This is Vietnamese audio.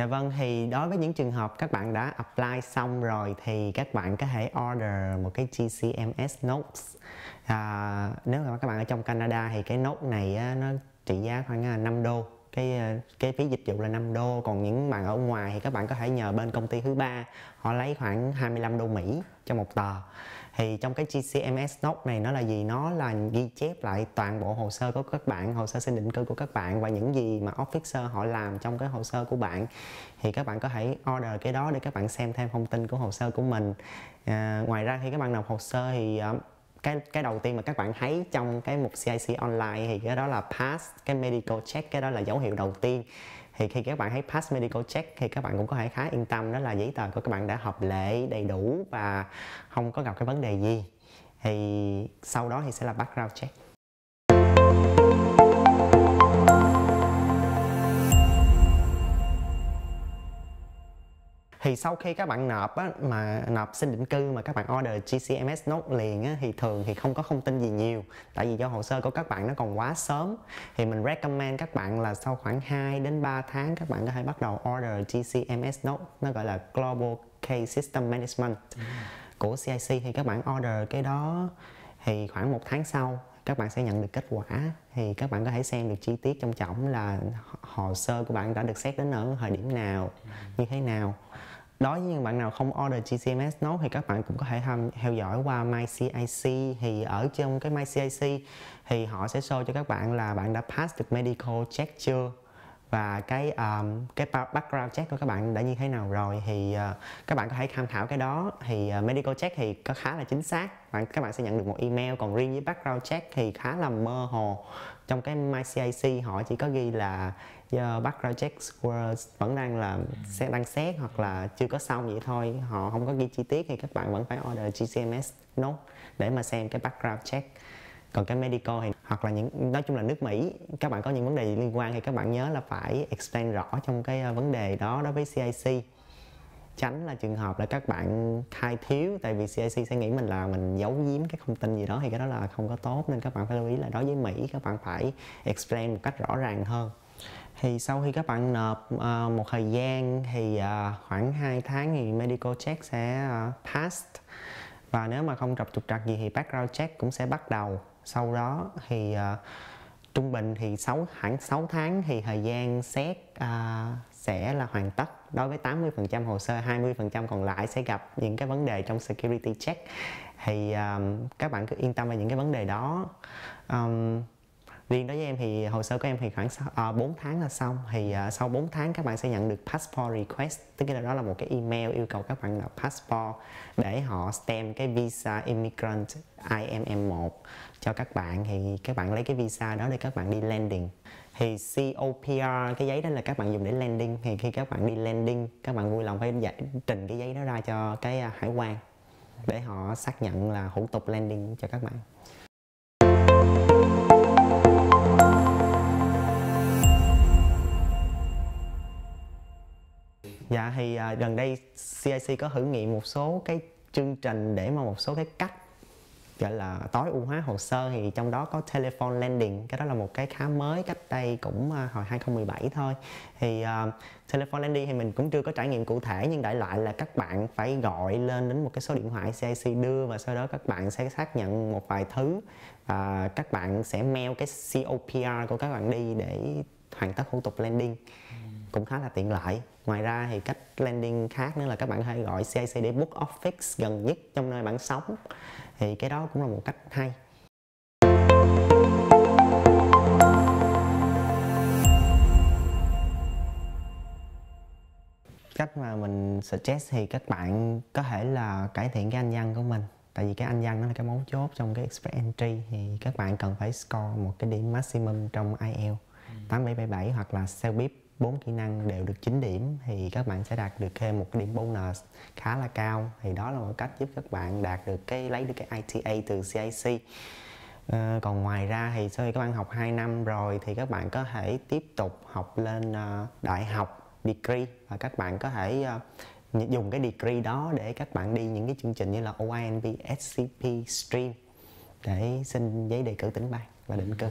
Dạ vâng, thì đối với những trường hợp các bạn đã apply xong rồi thì các bạn có thể order một cái GCMS Notes à, Nếu mà các bạn ở trong Canada thì cái note này á, nó trị giá khoảng 5 à, đô cái à, cái phí dịch vụ là 5 đô còn những bạn ở ngoài thì các bạn có thể nhờ bên công ty thứ ba họ lấy khoảng 25 đô Mỹ cho một tờ thì trong cái GCMS Note này nó là gì nó là ghi chép lại toàn bộ hồ sơ của các bạn hồ sơ xin định cư của các bạn và những gì mà officer họ làm trong cái hồ sơ của bạn thì các bạn có thể order cái đó để các bạn xem thêm thông tin của hồ sơ của mình à, ngoài ra khi các bạn nộp hồ sơ thì ờ, cái cái đầu tiên mà các bạn thấy trong cái mục CIC online thì cái đó là pass cái medical check cái đó là dấu hiệu đầu tiên thì khi các bạn thấy pass medical check thì các bạn cũng có thể khá yên tâm đó là giấy tờ của các bạn đã hợp lệ đầy đủ và không có gặp cái vấn đề gì thì sau đó thì sẽ là background check thì sau khi các bạn nộp á, mà nộp xin định cư mà các bạn order GCMS nốt liền á, thì thường thì không có thông tin gì nhiều tại vì do hồ sơ của các bạn nó còn quá sớm thì mình recommend các bạn là sau khoảng 2 đến 3 tháng các bạn có thể bắt đầu order GCMS nốt nó gọi là Global Case System Management của CIC thì các bạn order cái đó thì khoảng một tháng sau các bạn sẽ nhận được kết quả thì các bạn có thể xem được chi tiết trong trọng là hồ sơ của bạn đã được xét đến ở thời điểm nào như thế nào đối với những bạn nào không order GCMS nấu thì các bạn cũng có thể tham, theo dõi qua MyCIC thì ở trong cái MyCIC thì họ sẽ show cho các bạn là bạn đã pass được medical check chưa và cái um, cái background check của các bạn đã như thế nào rồi thì uh, các bạn có thể tham khảo cái đó thì uh, medical check thì có khá là chính xác bạn các bạn sẽ nhận được một email còn riêng với background check thì khá là mơ hồ trong cái MyCIC họ chỉ có ghi là do ờ, background check vẫn đang là sẽ đang xét hoặc là chưa có xong vậy thôi họ không có ghi chi tiết thì các bạn vẫn phải order GCMS nốt để mà xem cái background check còn cái medical thì hoặc là những nói chung là nước Mỹ các bạn có những vấn đề liên quan thì các bạn nhớ là phải explain rõ trong cái ờ, vấn đề đó đối với CIC tránh là trường hợp là các bạn khai thiếu tại vì CIC sẽ nghĩ mình là mình giấu giếm cái thông tin gì đó thì cái đó là không có tốt nên các bạn phải lưu ý là đối với Mỹ các bạn phải explain một cách rõ ràng hơn thì sau khi các bạn nộp uh, một thời gian thì uh, khoảng 2 tháng thì medical check sẽ uh, pass và nếu mà không trục trục trặc gì thì background check cũng sẽ bắt đầu sau đó thì uh, trung bình thì 6 khoảng 6 tháng thì thời gian xét uh, sẽ là hoàn tất đối với 80% hồ sơ 20% còn lại sẽ gặp những cái vấn đề trong security check thì um, các bạn cứ yên tâm về những cái vấn đề đó um, riêng đối với em thì hồ sơ của em thì khoảng 4 ờ, tháng là xong thì ờ, sau 4 tháng các bạn sẽ nhận được passport request tức là đó là một cái email yêu cầu các bạn nộp passport để họ stem cái visa immigrant IMM1 cho các bạn thì các bạn lấy cái visa đó để các bạn đi landing thì COPR cái giấy đó là các bạn dùng để landing thì khi các bạn đi landing các bạn vui lòng phải giải, trình cái giấy đó ra cho cái ờ, hải quan để họ xác nhận là hủ tục landing cho các bạn dạ thì à, gần đây CIC có thử nghiệm một số cái chương trình để mà một số cái cách gọi là tối ưu hóa hồ sơ thì trong đó có telephone landing cái đó là một cái khá mới cách đây cũng à, hồi 2017 thôi thì uh, telephone landing thì mình cũng chưa có trải nghiệm cụ thể nhưng đại loại là các bạn phải gọi lên đến một cái số điện thoại CIC đưa và sau đó các bạn sẽ xác nhận một vài thứ và các bạn sẽ mail cái COPR của các bạn đi để hoàn tất thủ tục landing ừ cũng khá là tiện lợi ngoài ra thì cách landing khác nữa là các bạn hãy gọi CIC để book office gần nhất trong nơi bạn sống thì cái đó cũng là một cách hay cách mà mình suggest thì các bạn có thể là cải thiện cái anh văn của mình tại vì cái anh văn nó là cái mấu chốt trong cái express entry thì các bạn cần phải score một cái điểm maximum trong IELTS ừ. 8777 hoặc là self bốn kỹ năng đều được 9 điểm thì các bạn sẽ đạt được thêm một cái điểm bonus khá là cao thì đó là một cách giúp các bạn đạt được cái lấy được cái ITA từ CIC ờ, còn ngoài ra thì sau khi các bạn học 2 năm rồi thì các bạn có thể tiếp tục học lên ờ, đại học degree và các bạn có thể ờ, dùng cái degree đó để các bạn đi những cái chương trình như là OINB SCP Stream để xin giấy đề cử tỉnh bang và định cư